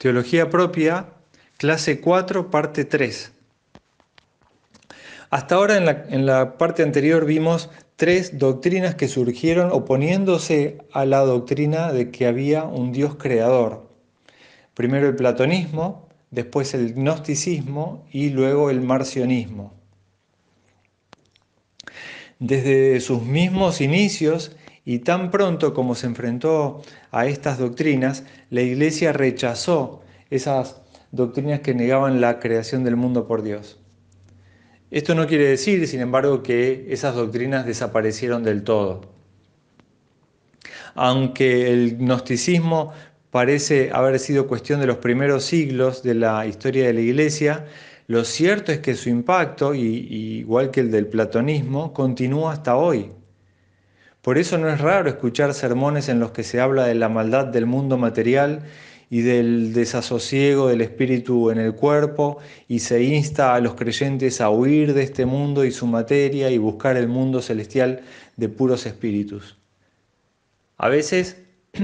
Teología propia, clase 4, parte 3. Hasta ahora en la, parte anterior vimos tres doctrinas que surgieron oponiéndose a la doctrina de que había un Dios creador. Primero el platonismo, después el gnosticismo y luego el marcionismo. Desde sus mismos inicios, y tan pronto como se enfrentó a estas doctrinas, la Iglesia rechazó esas doctrinas que negaban la creación del mundo por Dios. Esto no quiere decir, sin embargo, que esas doctrinas desaparecieron del todo. Aunque el gnosticismo parece haber sido cuestión de los primeros siglos de la historia de la Iglesia, lo cierto es que su impacto, igual que el del platonismo, continúa hasta hoy. Por eso no es raro escuchar sermones en los que se habla de la maldad del mundo material y del desasosiego del espíritu en el cuerpo y se insta a los creyentes a huir de este mundo y su materia y buscar el mundo celestial de puros espíritus. A veces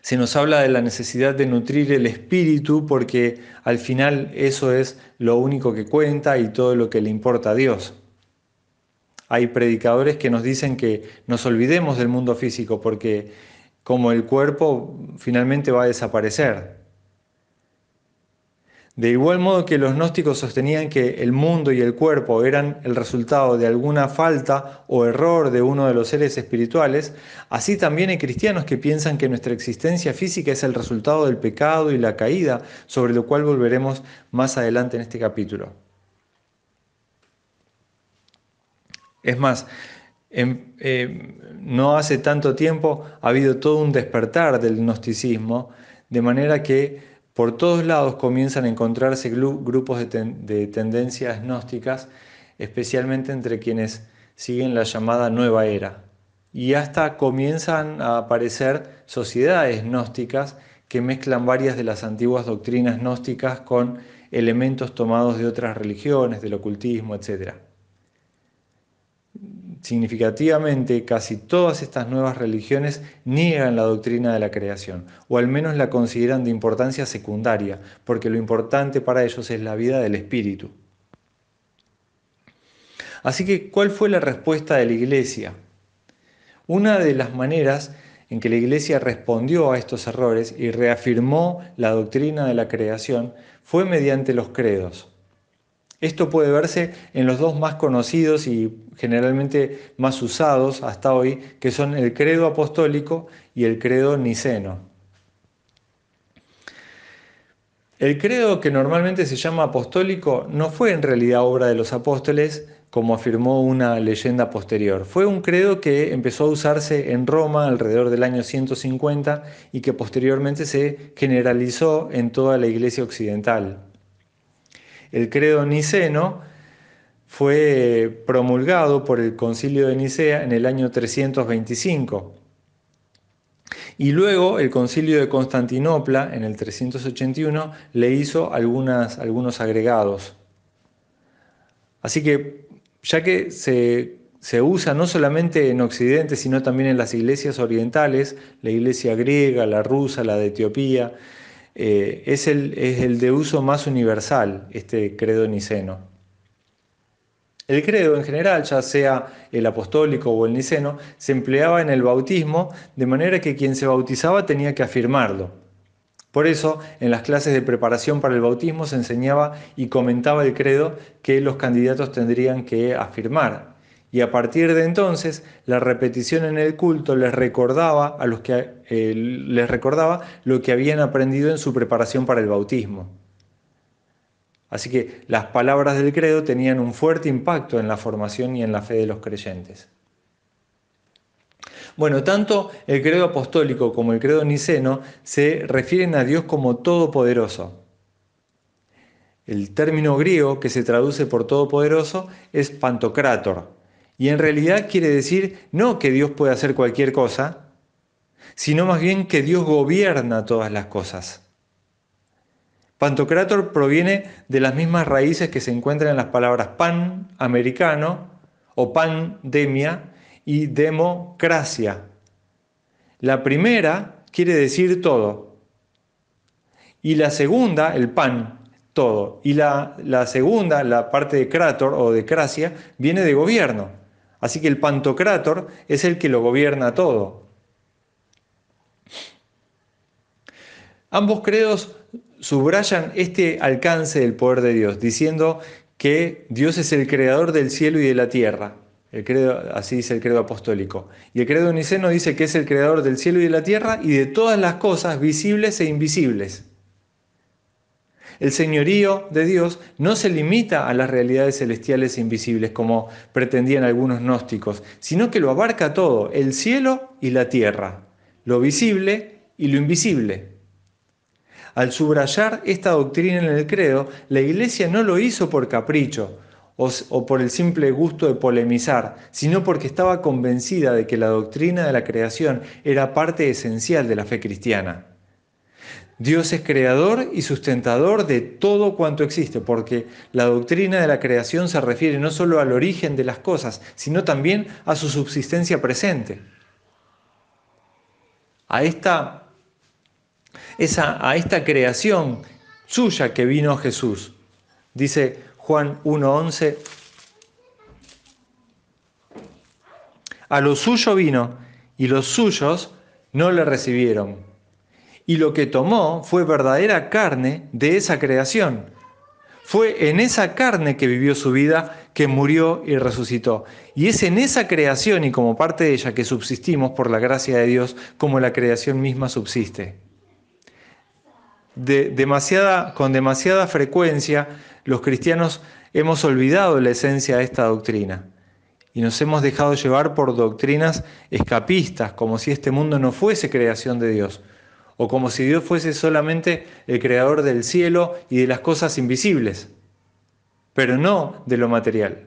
se nos habla de la necesidad de nutrir el espíritu porque al final eso es lo único que cuenta y todo lo que le importa a Dios hay predicadores que nos dicen que nos olvidemos del mundo físico porque como el cuerpo finalmente va a desaparecer. De igual modo que los gnósticos sostenían que el mundo y el cuerpo eran el resultado de alguna falta o error de uno de los seres espirituales, así también hay cristianos que piensan que nuestra existencia física es el resultado del pecado y la caída, sobre lo cual volveremos más adelante en este capítulo. Es más, em, eh, no hace tanto tiempo ha habido todo un despertar del gnosticismo, de manera que por todos lados comienzan a encontrarse grupos de, de tendencias gnósticas, especialmente entre quienes siguen la llamada nueva era. Y hasta comienzan a aparecer sociedades gnósticas que mezclan varias de las antiguas doctrinas gnósticas con elementos tomados de otras religiones, del ocultismo, etcétera. Significativamente, casi todas estas nuevas religiones niegan la doctrina de la creación, o al menos la consideran de importancia secundaria, porque lo importante para ellos es la vida del espíritu. Así que, ¿cuál fue la respuesta de la Iglesia? Una de las maneras en que la Iglesia respondió a estos errores y reafirmó la doctrina de la creación fue mediante los credos. Esto puede verse en los dos más conocidos y generalmente más usados hasta hoy, que son el credo apostólico y el credo niceno. El credo que normalmente se llama apostólico no fue en realidad obra de los apóstoles, como afirmó una leyenda posterior. Fue un credo que empezó a usarse en Roma alrededor del año 150 y que posteriormente se generalizó en toda la iglesia occidental. El credo niceno fue promulgado por el concilio de Nicea en el año 325 y luego el concilio de Constantinopla en el 381 le hizo algunas, algunos agregados. Así que ya que se usa no solamente en Occidente, sino también en las iglesias orientales, la iglesia griega, la rusa, la de Etiopía, eh, es, es el de uso más universal, este credo niceno. El credo en general, ya sea el apostólico o el niceno, se empleaba en el bautismo de manera que quien se bautizaba tenía que afirmarlo. Por eso, en las clases de preparación para el bautismo se enseñaba y comentaba el credo que los candidatos tendrían que afirmar y a partir de entonces, la repetición en el culto les recordaba a los que eh, les recordaba lo que habían aprendido en su preparación para el bautismo. Así que las palabras del credo tenían un fuerte impacto en la formación y en la fe de los creyentes. Bueno, tanto el credo apostólico como el credo niceno se refieren a Dios como todopoderoso. El término griego que se traduce por todopoderoso es pantocrátor, y en realidad quiere decir no que Dios puede hacer cualquier cosa, sino más bien que Dios gobierna todas las cosas. Pantocrator proviene de las mismas raíces que se encuentran en las palabras pan americano o pandemia y democracia. La primera quiere decir todo. Y la segunda, el pan, todo. Y la, la segunda, la parte de crátor o de cracia, viene de gobierno. Así que el Pantocrátor es el que lo gobierna todo. Ambos credos subrayan este alcance del poder de Dios, diciendo que Dios es el creador del cielo y de la tierra. así dice el credo apostólico. Y el credo niceno dice que es el creador del cielo y de la tierra y de todas las cosas visibles e invisibles. El señorío de Dios no se limita a las realidades celestiales e invisibles, como pretendían algunos gnósticos, sino que lo abarca todo, el cielo y la tierra, lo visible y lo invisible. Al subrayar esta doctrina en el credo, la Iglesia no lo hizo por capricho o, por el simple gusto de polemizar, sino porque estaba convencida de que la doctrina de la creación era parte esencial de la fe cristiana. Dios es creador y sustentador de todo cuanto existe, porque la doctrina de la creación se refiere no solo al origen de las cosas, sino también a su subsistencia presente. A esta, a esta creación suya que vino Jesús. Dice Juan 1.11, a lo suyo vino y los suyos no le recibieron y lo que tomó fue verdadera carne de esa creación. Fue en esa carne que vivió su vida, que murió y resucitó. Y es en esa creación y como parte de ella que subsistimos por la gracia de Dios como la creación misma subsiste. con demasiada frecuencia los cristianos hemos olvidado la esencia de esta doctrina y nos hemos dejado llevar por doctrinas escapistas, como si este mundo no fuese creación de Dios o como si Dios fuese solamente el creador del cielo y de las cosas invisibles, pero no de lo material.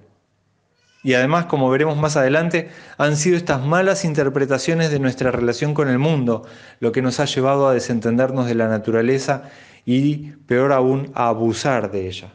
Y además, como veremos más adelante, han sido estas malas interpretaciones de nuestra relación con el mundo lo que nos ha llevado a desentendernos de la naturaleza y, peor aún, a abusar de ella.